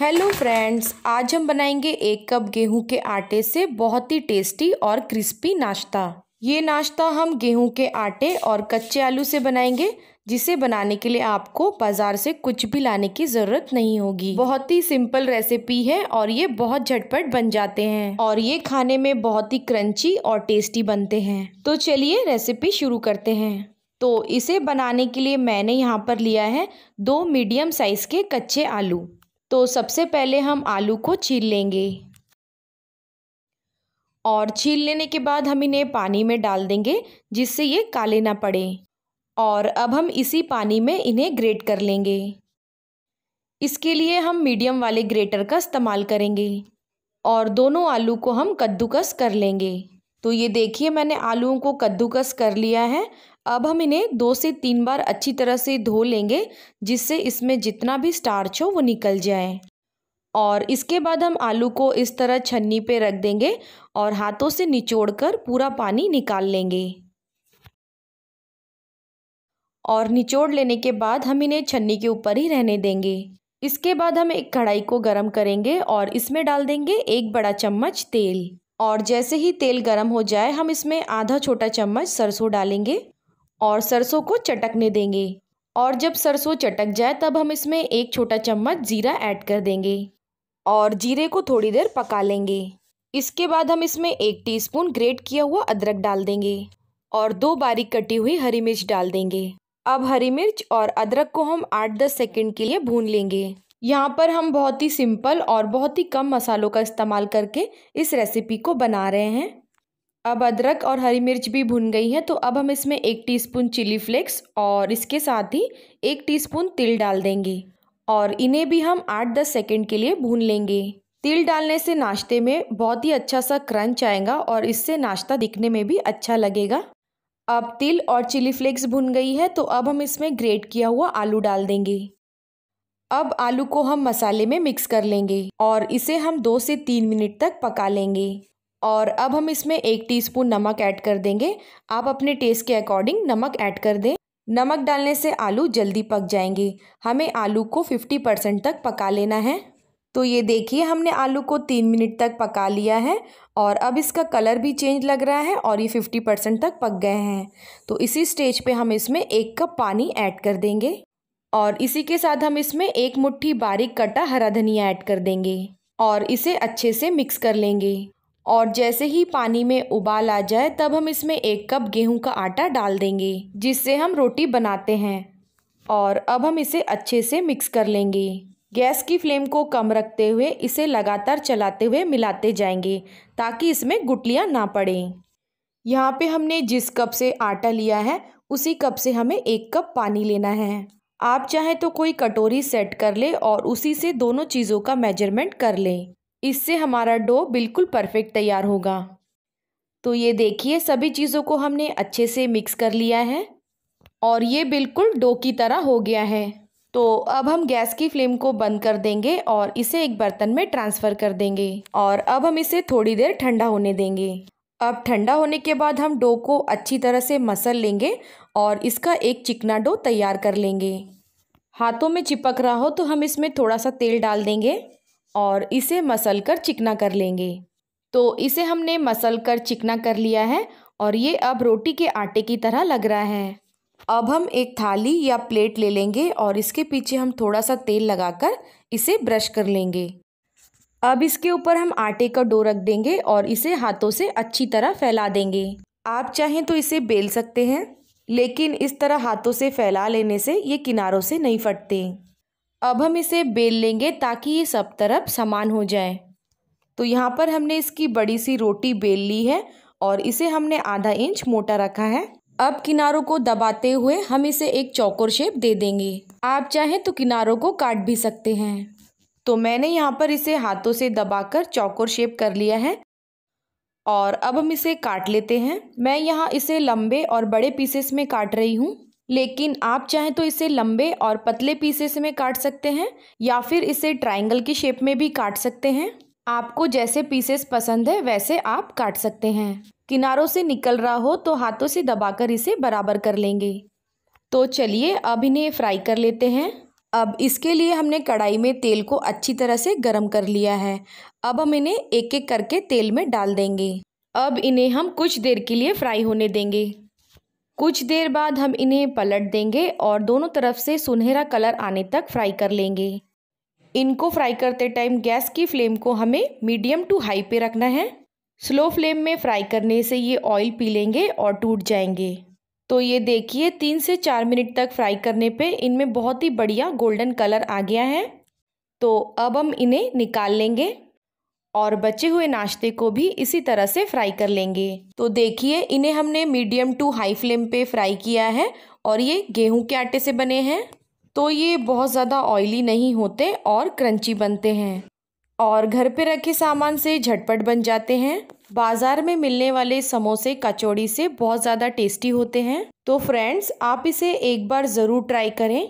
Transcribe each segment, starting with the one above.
hello friends आज हम बनाएंगे एक कप गेहूं के आटे से बहुत ही टेस्टी और क्रिस्पी नाश्ता ये नाश्ता हम गेहूं के आटे और कच्चे आलू से बनाएंगे जिसे बनाने के लिए आपको बाज़ार से कुछ भी लाने की ज़रूरत नहीं होगी बहुत ही सिंपल रेसिपी है और ये बहुत झटपट बन जाते हैं और ये खाने में बहुत ही क्रंची और टेस्टी बनते हैं तो चलिए रेसिपी शुरू करते हैं तो इसे बनाने के लिए मैंने यहाँ पर लिया है दो मीडियम साइज़ के कच्चे आलू तो सबसे पहले हम आलू को छील लेंगे और छील लेने के बाद हम इन्हें पानी में डाल देंगे जिससे ये काले ना पड़े और अब हम इसी पानी में इन्हें ग्रेट कर लेंगे इसके लिए हम मीडियम वाले ग्रेटर का इस्तेमाल करेंगे और दोनों आलू को हम कद्दूकस कर लेंगे तो ये देखिए मैंने आलूओं को कद्दूकस कर लिया है अब हम इन्हें दो से तीन बार अच्छी तरह से धो लेंगे जिससे इसमें जितना भी स्टार्च हो वो निकल जाए और इसके बाद हम आलू को इस तरह छन्नी पे रख देंगे और हाथों से निचोड़कर पूरा पानी निकाल लेंगे और निचोड़ लेने के बाद हम इन्हें छन्नी के ऊपर ही रहने देंगे इसके बाद हम एक कढ़ाई को गरम करेंगे और इसमें डाल देंगे एक बड़ा चम्मच तेल और जैसे ही तेल गरम हो जाए हम इसमें आधा छोटा चम्मच सरसों डालेंगे और सरसों को चटकने देंगे और जब सरसों चटक जाए तब हम इसमें एक छोटा चम्मच ज़ीरा ऐड कर देंगे और जीरे को थोड़ी देर पका लेंगे इसके बाद हम इसमें एक टीस्पून ग्रेट किया हुआ अदरक डाल देंगे और दो बारीक कटी हुई हरी मिर्च डाल देंगे अब हरी मिर्च और अदरक को हम आठ दस सेकेंड के लिए भून लेंगे यहाँ पर हम बहुत ही सिंपल और बहुत ही कम मसालों का इस्तेमाल करके इस रेसिपी को बना रहे हैं अब अदरक और हरी मिर्च भी भुन गई है तो अब हम इसमें एक टीस्पून चिली फ्लेक्स और इसके साथ ही एक टीस्पून तिल डाल देंगे और इन्हें भी हम आठ दस सेकेंड के लिए भून लेंगे तिल डालने से नाश्ते में बहुत ही अच्छा सा क्रंच आएगा और इससे नाश्ता दिखने में भी अच्छा लगेगा अब तिल और चिली फ्लेक्स भुन गई है तो अब हम इसमें ग्रेट किया हुआ आलू डाल देंगे अब आलू को हम मसाले में मिक्स कर लेंगे और इसे हम दो से तीन मिनट तक पका लेंगे और अब हम इसमें एक टीस्पून नमक ऐड कर देंगे आप अपने टेस्ट के अकॉर्डिंग नमक ऐड कर दें नमक डालने से आलू जल्दी पक जाएंगे हमें आलू को फिफ्टी परसेंट तक पका लेना है तो ये देखिए हमने आलू को तीन मिनट तक पका लिया है और अब इसका कलर भी चेंज लग रहा है और ये फिफ्टी परसेंट तक पक गए हैं तो इसी स्टेज पे हम इसमें एक कप पानी ऐड कर देंगे और इसी के साथ हम इसमें एक मुट्ठी बारीक कटा हरा धनिया ऐड कर देंगे और इसे अच्छे से मिक्स कर लेंगे और जैसे ही पानी में उबाल आ जाए तब हम इसमें एक कप गेहूं का आटा डाल देंगे जिससे हम रोटी बनाते हैं और अब हम इसे अच्छे से मिक्स कर लेंगे गैस की फ्लेम को कम रखते हुए इसे लगातार चलाते हुए मिलाते जाएंगे ताकि इसमें गुटलियाँ ना पड़ें यहाँ पे हमने जिस कप से आटा लिया है उसी कप से हमें एक कप पानी लेना है आप चाहें तो कोई कटोरी सेट कर ले और उसी से दोनों चीज़ों का मेजरमेंट कर लें इससे हमारा डो बिल्कुल परफेक्ट तैयार होगा तो ये देखिए सभी चीज़ों को हमने अच्छे से मिक्स कर लिया है और ये बिल्कुल डो की तरह हो गया है तो अब हम गैस की फ्लेम को बंद कर देंगे और इसे एक बर्तन में ट्रांसफ़र कर देंगे और अब हम इसे थोड़ी देर ठंडा होने देंगे अब ठंडा होने के बाद हम डो को अच्छी तरह से मसल लेंगे और इसका एक चिकना डो तैयार कर लेंगे हाथों में चिपक रहा हो तो हम इसमें थोड़ा सा तेल डाल देंगे और इसे मसल कर चिकना कर लेंगे तो इसे हमने मसल कर चिकना कर लिया है और ये अब रोटी के आटे की तरह लग रहा है अब हम एक थाली या प्लेट ले लेंगे और इसके पीछे हम थोड़ा सा तेल लगाकर इसे ब्रश कर लेंगे अब इसके ऊपर हम आटे का डो रख देंगे और इसे हाथों से अच्छी तरह फैला देंगे आप चाहें तो इसे बेल सकते हैं लेकिन इस तरह हाथों से फैला लेने से ये किनारों से नहीं फटते अब हम इसे बेल लेंगे ताकि ये सब तरफ समान हो जाए तो यहाँ पर हमने इसकी बड़ी सी रोटी बेल ली है और इसे हमने आधा इंच मोटा रखा है अब किनारों को दबाते हुए हम इसे एक चौकोर शेप दे देंगे आप चाहें तो किनारों को काट भी सकते हैं तो मैंने यहाँ पर इसे हाथों से दबाकर चौकोर शेप कर लिया है और अब हम इसे काट लेते हैं मैं यहाँ इसे लंबे और बड़े पीसेस में काट रही हूँ लेकिन आप चाहें तो इसे लंबे और पतले पीसेस में काट सकते हैं या फिर इसे ट्राइंगल की शेप में भी काट सकते हैं आपको जैसे पीसेस पसंद है वैसे आप काट सकते हैं किनारों से निकल रहा हो तो हाथों से दबाकर इसे बराबर कर लेंगे तो चलिए अब इन्हें फ्राई कर लेते हैं अब इसके लिए हमने कढ़ाई में तेल को अच्छी तरह से गर्म कर लिया है अब हम इन्हें एक एक करके तेल में डाल देंगे अब इन्हें हम कुछ देर के लिए फ्राई होने देंगे कुछ देर बाद हम इन्हें पलट देंगे और दोनों तरफ से सुनहरा कलर आने तक फ्राई कर लेंगे इनको फ्राई करते टाइम गैस की फ्लेम को हमें मीडियम टू हाई पे रखना है स्लो फ्लेम में फ्राई करने से ये ऑयल पी लेंगे और टूट जाएंगे तो ये देखिए तीन से चार मिनट तक फ्राई करने पे इनमें बहुत ही बढ़िया गोल्डन कलर आ गया है तो अब हम इन्हें निकाल लेंगे और बचे हुए नाश्ते को भी इसी तरह से फ्राई कर लेंगे तो देखिए इन्हें हमने मीडियम टू हाई फ्लेम पे फ्राई किया है और ये गेहूं के आटे से बने हैं तो ये बहुत ज़्यादा ऑयली नहीं होते और क्रंची बनते हैं और घर पे रखे सामान से झटपट बन जाते हैं बाज़ार में मिलने वाले समोसे कचौड़ी से बहुत ज़्यादा टेस्टी होते हैं तो फ्रेंड्स आप इसे एक बार ज़रूर ट्राई करें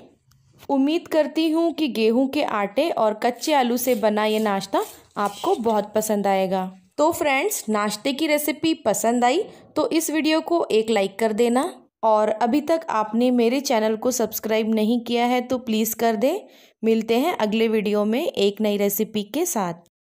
उम्मीद करती हूँ कि गेहूं के आटे और कच्चे आलू से बना ये नाश्ता आपको बहुत पसंद आएगा तो फ्रेंड्स नाश्ते की रेसिपी पसंद आई तो इस वीडियो को एक लाइक कर देना और अभी तक आपने मेरे चैनल को सब्सक्राइब नहीं किया है तो प्लीज़ कर दें मिलते हैं अगले वीडियो में एक नई रेसिपी के साथ